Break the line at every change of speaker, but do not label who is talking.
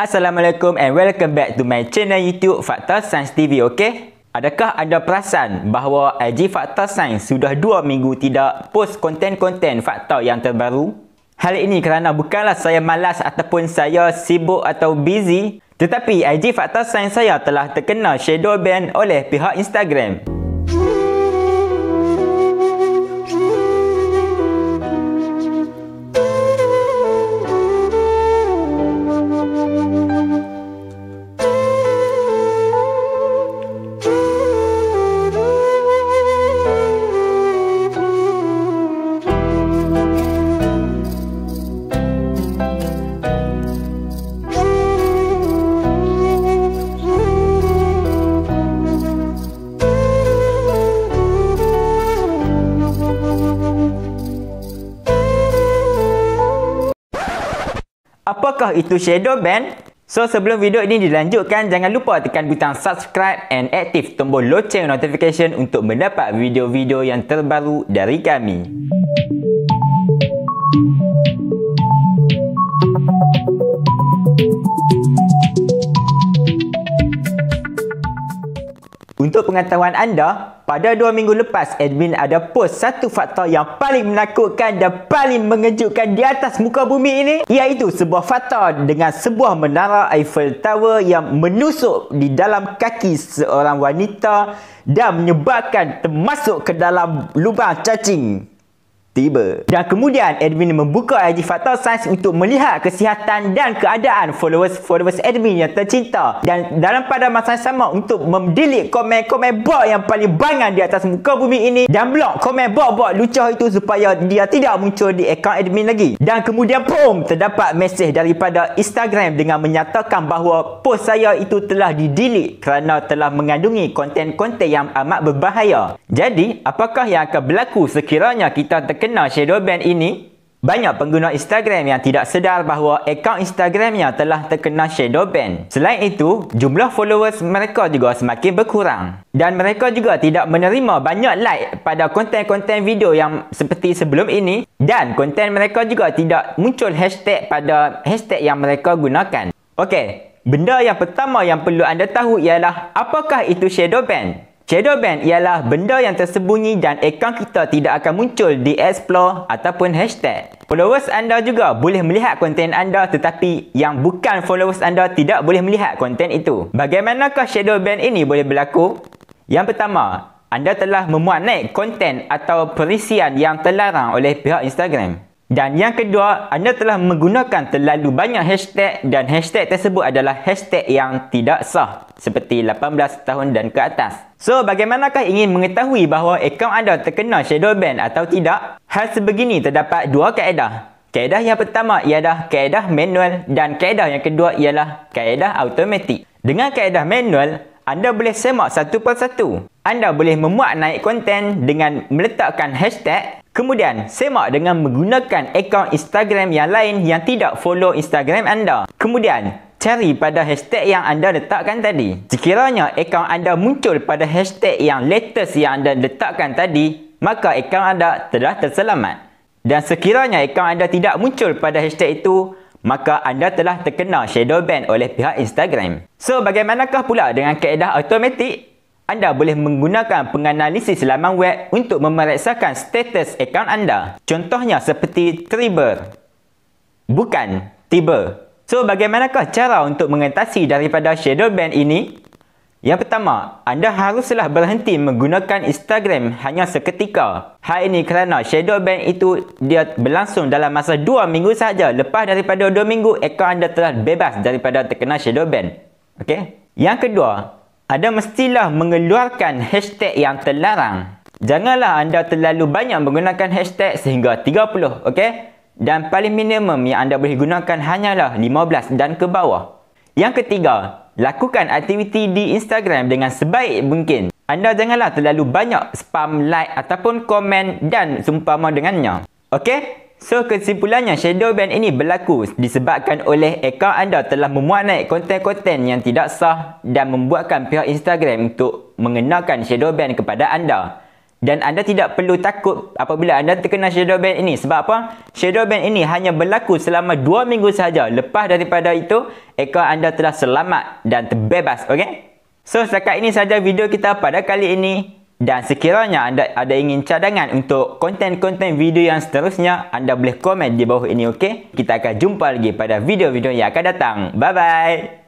Assalamualaikum and welcome back to my channel YouTube Fakta Sains TV, okay? Adakah anda perasan bahawa IG Fakta Sains sudah 2 minggu tidak post konten-konten fakta yang terbaru? Hal ini kerana bukanlah saya malas ataupun saya sibuk atau busy, tetapi IG Fakta Sains saya telah terkena shadow ban oleh pihak Instagram. apakah itu shadow ban? So sebelum video ini dilanjutkan, jangan lupa tekan butang subscribe and aktif tombol loceng notification untuk mendapat video-video yang terbaru dari kami. Untuk pengetahuan anda, pada dua minggu lepas admin ada post satu fakta yang paling menakutkan dan paling mengejutkan di atas muka bumi ini iaitu sebuah fakta dengan sebuah menara Eiffel Tower yang menusuk di dalam kaki seorang wanita dan menyebabkan termasuk ke dalam lubang cacing tiba. Dan kemudian admin membuka IG Fakta Sains untuk melihat kesihatan dan keadaan followers-followers admin yang tercinta dan dalam pada masa yang sama untuk memdelete komen-komen bot yang paling bangang di atas muka bumi ini dan blok komen bot-bot lucah itu supaya dia tidak muncul di akaun admin lagi. Dan kemudian boom terdapat mesej daripada Instagram dengan menyatakan bahawa post saya itu telah di-delete kerana telah mengandungi konten-konten yang amat berbahaya. Jadi, apakah yang akan berlaku sekiranya kita terkena kena shadow ban ini, banyak pengguna Instagram yang tidak sedar bahawa akaun Instagramnya telah terkena shadow ban. Selain itu, jumlah followers mereka juga semakin berkurang. Dan mereka juga tidak menerima banyak like pada konten-konten video yang seperti sebelum ini. Dan konten mereka juga tidak muncul hashtag pada hashtag yang mereka gunakan. Okey, benda yang pertama yang perlu anda tahu ialah apakah itu shadow ban? Shadow ban ialah benda yang tersembunyi dan akaun kita tidak akan muncul di explore ataupun hashtag. Followers anda juga boleh melihat konten anda tetapi yang bukan followers anda tidak boleh melihat konten itu. Bagaimanakah shadow ban ini boleh berlaku? Yang pertama, anda telah memuat naik konten atau perisian yang terlarang oleh pihak Instagram. Dan yang kedua, anda telah menggunakan terlalu banyak hashtag dan hashtag tersebut adalah hashtag yang tidak sah seperti 18 tahun dan ke atas. So, bagaimanakah ingin mengetahui bahawa akaun anda terkena shadow ban atau tidak? Hal sebegini terdapat dua kaedah. Kaedah yang pertama ialah kaedah manual dan kaedah yang kedua ialah kaedah automatik. Dengan kaedah manual, anda boleh semak satu persatu. Anda boleh memuat naik konten dengan meletakkan hashtag Kemudian, semak dengan menggunakan akaun Instagram yang lain yang tidak follow Instagram anda. Kemudian, cari pada hashtag yang anda letakkan tadi. Sekiranya akaun anda muncul pada hashtag yang latest yang anda letakkan tadi, maka akaun anda telah terselamat. Dan sekiranya akaun anda tidak muncul pada hashtag itu, maka anda telah terkena shadow ban oleh pihak Instagram. So, bagaimanakah pula dengan kaedah automatik? anda boleh menggunakan penganalisis laman web untuk memeriksakan status akaun anda. Contohnya seperti Triber. Bukan, Tiber. So, bagaimanakah cara untuk mengatasi daripada shadow ban ini? Yang pertama, anda haruslah berhenti menggunakan Instagram hanya seketika. Hal ini kerana shadow ban itu dia berlangsung dalam masa 2 minggu sahaja lepas daripada 2 minggu akaun anda telah bebas daripada terkena shadow ban. Okey? Yang kedua, anda mestilah mengeluarkan hashtag yang terlarang. Janganlah anda terlalu banyak menggunakan hashtag sehingga 30, okey? Dan paling minimum yang anda boleh gunakan hanyalah 15 dan ke bawah. Yang ketiga, lakukan aktiviti di Instagram dengan sebaik mungkin. Anda janganlah terlalu banyak spam like ataupun komen dan sumpama dengannya. Okey? So kesimpulannya shadow ban ini berlaku disebabkan oleh akaun anda telah memuat naik konten-konten yang tidak sah dan membuatkan pihak Instagram untuk mengenakan shadow ban kepada anda. Dan anda tidak perlu takut apabila anda terkena shadow ban ini sebab apa? Shadow ban ini hanya berlaku selama 2 minggu sahaja. Lepas daripada itu, akaun anda telah selamat dan terbebas, okey? So, setakat ini sahaja video kita pada kali ini. Dan sekiranya anda ada ingin cadangan untuk konten-konten video yang seterusnya, anda boleh komen di bawah ini, okey? Kita akan jumpa lagi pada video-video yang akan datang. Bye-bye!